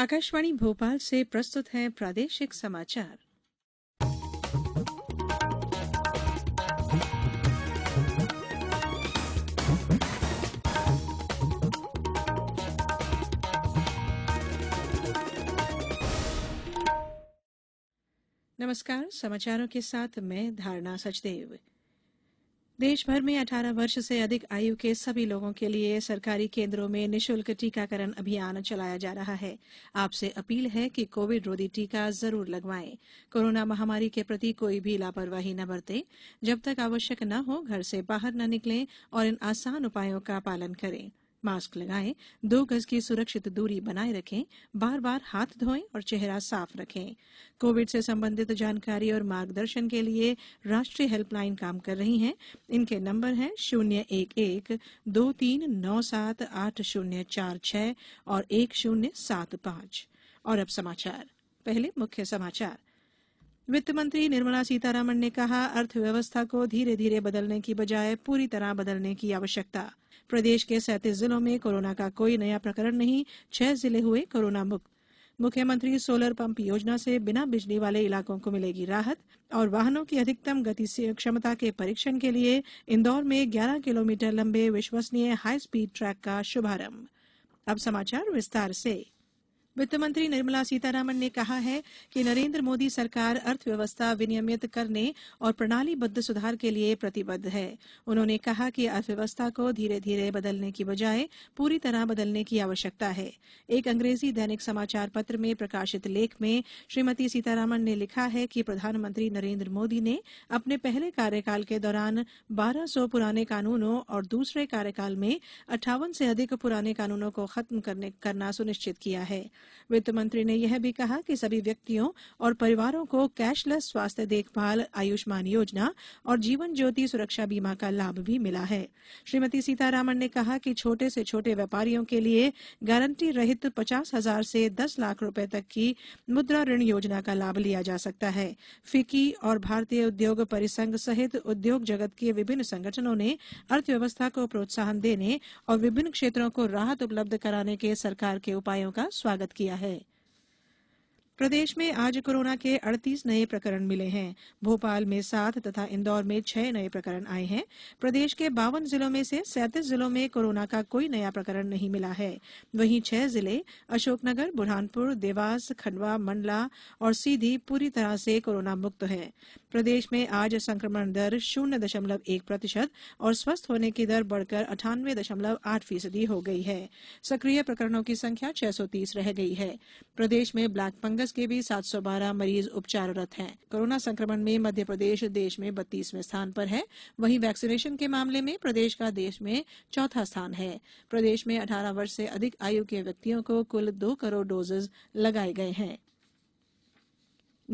आकाशवाणी भोपाल से प्रस्तुत है प्रादेशिक समाचार नमस्कार समाचारों के साथ मैं धारणा सचदेव देश भर में 18 वर्ष से अधिक आयु के सभी लोगों के लिए सरकारी केंद्रों में निशुल्क टीकाकरण अभियान चलाया जा रहा है आपसे अपील है कि कोविड रोधी टीका जरूर लगवाएं कोरोना महामारी के प्रति कोई भी लापरवाही न बरतें जब तक आवश्यक न हो घर से बाहर न निकलें और इन आसान उपायों का पालन करें मास्क लगाएं दो गज की सुरक्षित दूरी बनाए रखें बार बार हाथ धोएं और चेहरा साफ रखें कोविड से संबंधित जानकारी और मार्गदर्शन के लिए राष्ट्रीय हेल्पलाइन काम कर रही है इनके नंबर हैं शून्य एक एक दो तीन नौ सात आठ शून्य चार छह और एक शून्य सात पांच और अब समाचार पहले मुख्य समाचार वित्त मंत्री निर्मला सीतारामन ने कहा अर्थव्यवस्था को धीरे धीरे बदलने की बजाय पूरी तरह बदलने की आवश्यकता प्रदेश के सैंतीस जिलों में कोरोना का कोई नया प्रकरण नहीं छह जिले हुए कोरोना मुक्त मुख्यमंत्री सोलर पंप योजना से बिना बिजली वाले इलाकों को मिलेगी राहत और वाहनों की अधिकतम गति क्षमता के परीक्षण के लिए इंदौर में 11 किलोमीटर लंबे विश्वसनीय हाई स्पीड ट्रैक का शुभारंभ अब समाचार विस्तार से वित्त मंत्री निर्मला सीतारामन ने कहा है कि नरेन्द्र मोदी सरकार अर्थव्यवस्था विनियमित करने और प्रणालीबद्ध सुधार के लिए प्रतिबद्ध है उन्होंने कहा कि अर्थव्यवस्था को धीरे धीरे बदलने की बजाय पूरी तरह बदलने की आवश्यकता है एक अंग्रेजी दैनिक समाचार पत्र में प्रकाशित लेख में श्रीमती सीतारामन ने लिखा है कि प्रधानमंत्री नरेन्द्र मोदी ने अपने पहले कार्यकाल के दौरान बारह सौ पुराने कानूनों और दूसरे कार्यकाल में अट्ठावन से अधिक पुराने कानूनों को खत्म करने करना सुनिश्चित किया है वित्त मंत्री ने यह भी कहा कि सभी व्यक्तियों और परिवारों को कैशलेस स्वास्थ्य देखभाल आयुष्मान योजना और जीवन ज्योति सुरक्षा बीमा का लाभ भी मिला है श्रीमती सीतारामन ने कहा कि छोटे से छोटे व्यापारियों के लिए गारंटी रहित पचास हजार से दस लाख रुपए तक की मुद्रा ऋण योजना का लाभ लिया जा सकता है फिक्की और भारतीय उद्योग परिसंघ सहित उद्योग जगत के विभिन्न संगठनों ने अर्थव्यवस्था को प्रोत्साहन देने और विभिन्न क्षेत्रों को राहत उपलब्ध कराने के सरकार के उपायों का स्वागत किया है प्रदेश में आज कोरोना के 38 नए प्रकरण मिले हैं भोपाल में सात तथा इंदौर में छह नए प्रकरण आए हैं प्रदेश के बावन जिलों में से सैंतीस जिलों में कोरोना का कोई नया प्रकरण नहीं मिला है वहीं छह जिले अशोकनगर बुरहानपुर देवास खंडवा मंडला और सीधी पूरी तरह से कोरोना मुक्त हैं प्रदेश में आज संक्रमण दर शून्य दशमलव एक प्रतिशत और स्वस्थ होने की दर बढ़कर अठानवे दशमलव आठ फीसदी हो गई है सक्रिय प्रकरणों की संख्या छह सौ तीस रह गई है प्रदेश में ब्लैक फंगस के भी सात सौ बारह मरीज उपचाररत हैं कोरोना संक्रमण में मध्य प्रदेश देश में बत्तीसवें स्थान पर है वहीं वैक्सीनेशन के मामले में प्रदेश का देश में चौथा स्थान है प्रदेश में अठारह वर्ष से अधिक आयु के व्यक्तियों को कुल दो करोड़ डोजेज लगाए गए हैं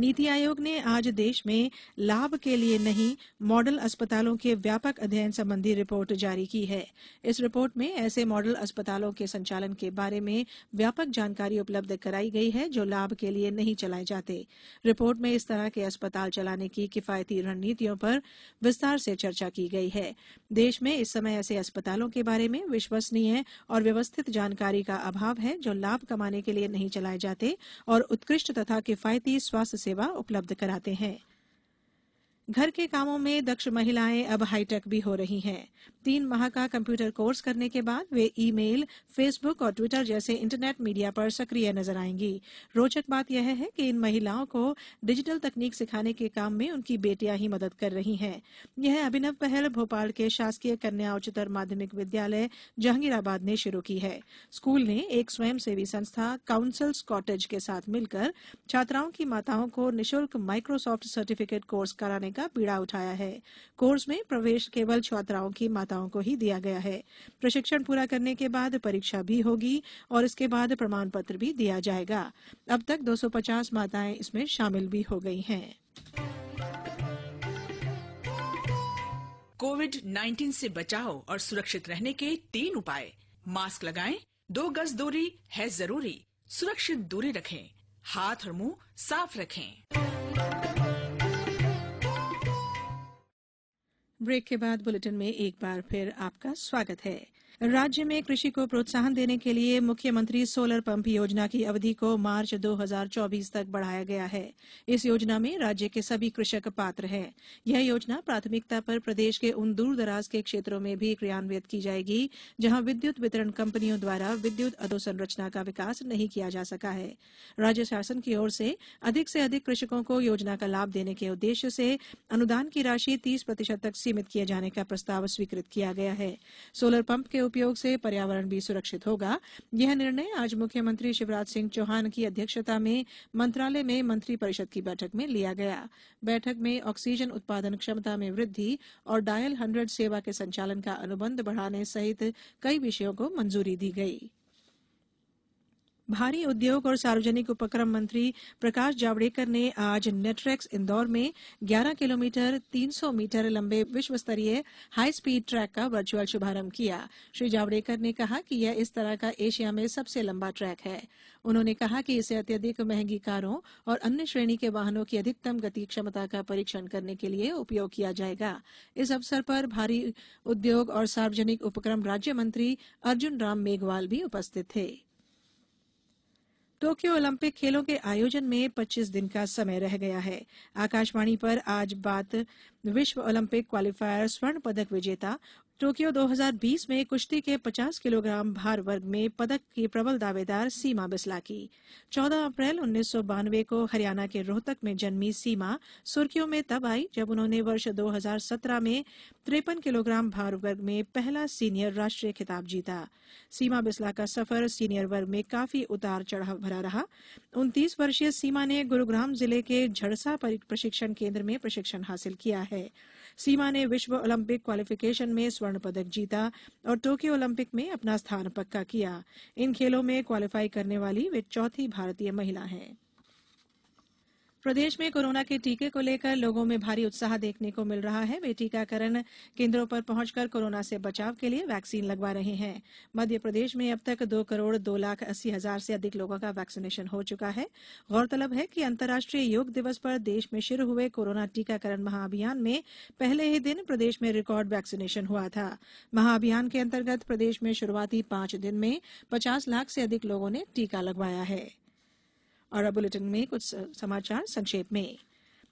नीति आयोग ने आज देश में लाभ के लिए नहीं मॉडल अस्पतालों के व्यापक अध्ययन संबंधी रिपोर्ट जारी की है इस रिपोर्ट में ऐसे मॉडल अस्पतालों के संचालन के बारे में व्यापक जानकारी उपलब्ध कराई गई है जो लाभ के लिए नहीं चलाए जाते रिपोर्ट में इस तरह के अस्पताल चलाने की किफायती रणनीतियों पर विस्तार से चर्चा की गई है देश में इस समय ऐसे अस्पतालों के बारे में विश्वसनीय और व्यवस्थित जानकारी का अभाव है जो लाभ कमाने के लिए नहीं चलाए जाते और उत्कृष्ट तथा किफायती स्वास्थ्य सेवा उपलब्ध कराते हैं घर के कामों में दक्ष महिलाएं अब हाईटेक भी हो रही हैं तीन माह का कंप्यूटर कोर्स करने के बाद वे ई मेल फेसबुक और ट्विटर जैसे इंटरनेट मीडिया पर सक्रिय नजर आएंगी रोचक बात यह है कि इन महिलाओं को डिजिटल तकनीक सिखाने के काम में उनकी बेटियां ही मदद कर रही हैं यह अभिनव पहल भोपाल के शासकीय कन्या उच्चतर माध्यमिक विद्यालय जहांगीराबाद ने शुरू की है स्कूल ने एक स्वयंसेवी संस्था काउंसिल्स कॉटेज के साथ मिलकर छात्राओं की माताओं को निःशुल्क माइक्रोसॉफ्ट सर्टिफिकेट कोर्स कराने का बीड़ा उठाया है कोर्स में प्रवेश केवल छात्राओं की माताओं को ही दिया गया है प्रशिक्षण पूरा करने के बाद परीक्षा भी होगी और इसके बाद प्रमाण पत्र भी दिया जाएगा अब तक 250 माताएं इसमें शामिल भी हो गई हैं कोविड 19 से बचाव और सुरक्षित रहने के तीन उपाय मास्क लगाएं, दो गज दूरी है जरूरी सुरक्षित दूरी रखें हाथ और मुंह साफ रखें ब्रेक के बाद बुलेटिन में एक बार फिर आपका स्वागत है राज्य में कृषि को प्रोत्साहन देने के लिए मुख्यमंत्री सोलर पंप योजना की अवधि को मार्च 2024 तक बढ़ाया गया है इस योजना में राज्य के सभी कृषक पात्र हैं यह योजना प्राथमिकता पर प्रदेश के उन दूरदराज के क्षेत्रों में भी क्रियान्वित की जाएगी जहां विद्युत वितरण कंपनियों द्वारा विद्युत अधोसंरचना का विकास नहीं किया जा सका है राज्य शासन की ओर से अधिक से अधिक कृषकों को योजना का लाभ देने के उद्देश्य से अनुदान की राशि तीस प्रतिशत तक सीमित किए जाने का प्रस्ताव स्वीकृत किया गया है सोलर पंप के उपयोग से पर्यावरण भी सुरक्षित होगा यह निर्णय आज मुख्यमंत्री शिवराज सिंह चौहान की अध्यक्षता में मंत्रालय में मंत्री परिषद की बैठक में लिया गया बैठक में ऑक्सीजन उत्पादन क्षमता में वृद्धि और डायल हंड्रेड सेवा के संचालन का अनुबंध बढ़ाने सहित कई विषयों को मंजूरी दी गयी भारी उद्योग और सार्वजनिक उपक्रम मंत्री प्रकाश जावड़ेकर ने आज नेटरेक्स इंदौर में 11 किलोमीटर 300 मीटर लंबे विश्व स्तरीय हाई स्पीड ट्रैक का वर्चुअल शुभारंभ किया श्री जावड़ेकर ने कहा कि यह इस तरह का एशिया में सबसे लंबा ट्रैक है उन्होंने कहा कि इसे अत्यधिक महंगी कारों और अन्य श्रेणी के वाहनों की अधिकतम गति क्षमता का परीक्षण करने के लिए उपयोग किया जाएगा इस अवसर पर भारी उद्योग और सार्वजनिक उपक्रम राज्य मंत्री अर्जुन राम मेघवाल भी उपस्थित थे टोक्यो ओलंपिक खेलों के आयोजन में 25 दिन का समय रह गया है आकाशवाणी पर आज बात विश्व ओलंपिक क्वालिफायर स्वर्ण पदक विजेता टोक्यो 2020 में कुश्ती के 50 किलोग्राम भार वर्ग में पदक की प्रबल दावेदार सीमा बिस्ला की 14 अप्रैल उन्नीस को हरियाणा के रोहतक में जन्मी सीमा सुर्खियों में तब आई जब उन्होंने वर्ष 2017 में तिरपन किलोग्राम भार वर्ग में पहला सीनियर राष्ट्रीय खिताब जीता सीमा बिस्ला का सफर सीनियर वर्ग में काफी उतार चढ़ाव भरा रहा उनतीस वर्षीय सीमा ने गुरुग्राम जिले के झड़सा प्रशिक्षण केंद्र में प्रशिक्षण हासिल किया है सीमा ने विश्व ओलंपिक क्वालिफिकेशन में स्वर्ण पदक जीता और टोक्यो ओलंपिक में अपना स्थान पक्का किया इन खेलों में क्वालिफाई करने वाली वे चौथी भारतीय महिला हैं प्रदेश में कोरोना के टीके को लेकर लोगों में भारी उत्साह देखने को मिल रहा है वे टीकाकरण केन्द्रों पर पहुंचकर कोरोना से बचाव के लिए वैक्सीन लगवा रहे हैं मध्यप्रदेश में अब तक दो करोड़ दो लाख अस्सी हजार से अधिक लोगों का वैक्सीनेशन हो चुका है गौरतलब है कि अंतर्राष्ट्रीय योग दिवस पर देश में शुरू हुए कोरोना टीकाकरण महाअभियान में पहले ही दिन प्रदेश में रिकॉर्ड वैक्सीनेशन हुआ था महाअभियान के अंतर्गत प्रदेश में शुरूआती पांच दिन में पचास लाख से अधिक लोगों ने टीका लगवाया है और अब बुलेटिन में कुछ समाचार संक्षेप में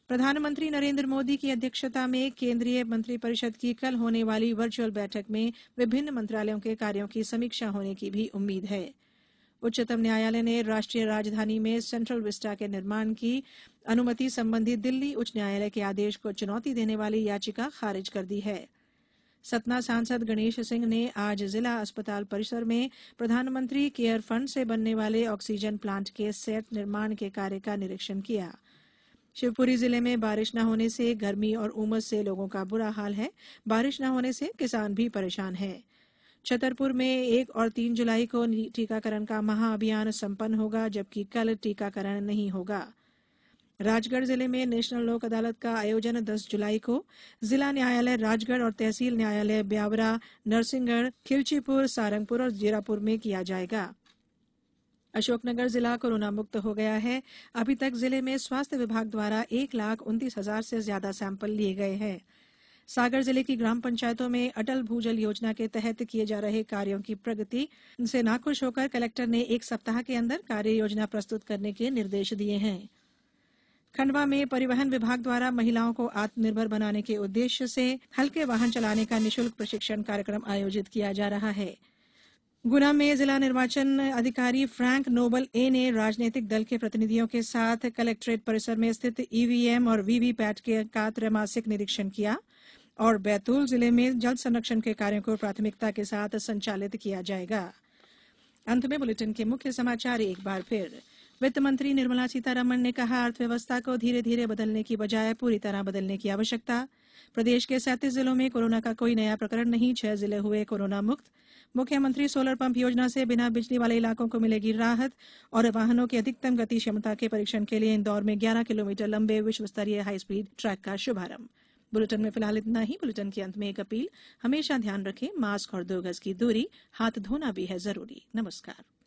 प्रधानमंत्री नरेंद्र मोदी की अध्यक्षता में केंद्रीय मंत्रिपरिषद की कल होने वाली वर्चुअल बैठक में विभिन्न मंत्रालयों के कार्यों की समीक्षा होने की भी उम्मीद है उच्चतम न्यायालय ने राष्ट्रीय राजधानी में सेंट्रल विस्टा के निर्माण की अनुमति संबंधी दिल्ली उच्च न्यायालय के आदेश को चुनौती देने वाली याचिका खारिज कर दी है सतना सांसद गणेश सिंह ने आज जिला अस्पताल परिसर में प्रधानमंत्री केयर फंड से बनने वाले ऑक्सीजन प्लांट के सेट निर्माण के कार्य का निरीक्षण किया शिवपुरी जिले में बारिश न होने से गर्मी और उमस से लोगों का बुरा हाल है बारिश न होने से किसान भी परेशान है छतरपुर में एक और तीन जुलाई को टीकाकरण का महाअभियान संपन्न होगा जबकि कल टीकाकरण नहीं होगा राजगढ़ जिले में नेशनल लोक अदालत का आयोजन 10 जुलाई को जिला न्यायालय राजगढ़ और तहसील न्यायालय ब्यावरा नरसिंहगढ़ खिलचीपुर सारंगपुर और जीरापुर में किया जाएगा अशोकनगर जिला कोरोना मुक्त हो गया है अभी तक जिले में स्वास्थ्य विभाग द्वारा एक लाख उन्तीस हजार से ज्यादा सैंपल लिए गए हैं सागर जिले की ग्राम पंचायतों में अटल भूजल योजना के तहत किए जा रहे कार्यों की प्रगति से नाखुश होकर कलेक्टर ने एक सप्ताह के अंदर कार्य योजना प्रस्तुत करने के निर्देश दिए हैं खंडवा में परिवहन विभाग द्वारा महिलाओं को आत्मनिर्भर बनाने के उद्देश्य से हल्के वाहन चलाने का निःशुल्क प्रशिक्षण कार्यक्रम आयोजित किया जा रहा है गुना में जिला निर्वाचन अधिकारी फ्रैंक नोबल ए ने राजनीतिक दल के प्रतिनिधियों के साथ कलेक्ट्रेट परिसर में स्थित ईवीएम और वीवीपैट के का त्रैमासिक निरीक्षण किया और बैतूल जिले में जल संरक्षण के कार्यों को प्राथमिकता के साथ संचालित किया जाएगा अंत में बुलेटिन के मुख्य समाचार एक बार फिर वित्त मंत्री निर्मला सीतारमण ने कहा अर्थव्यवस्था को धीरे धीरे बदलने की बजाय पूरी तरह बदलने की आवश्यकता प्रदेश के सैंतीस जिलों में कोरोना का कोई नया प्रकरण नहीं छह जिले हुए कोरोना मुक्त मुख्यमंत्री सोलर पंप योजना से बिना बिजली वाले इलाकों को मिलेगी राहत और वाहनों की अधिकतम गति क्षमता के परीक्षण के लिए इंदौर में ग्यारह किलोमीटर लंबे विश्व स्तरीय हाई स्पीड ट्रैक का शुभारंभ बुलेटिन में फिलहाल इतना ही बुलेटिन के अंत में एक अपील हमेशा ध्यान रखें मास्क और दो गज की दूरी हाथ धोना भी है जरूरी नमस्कार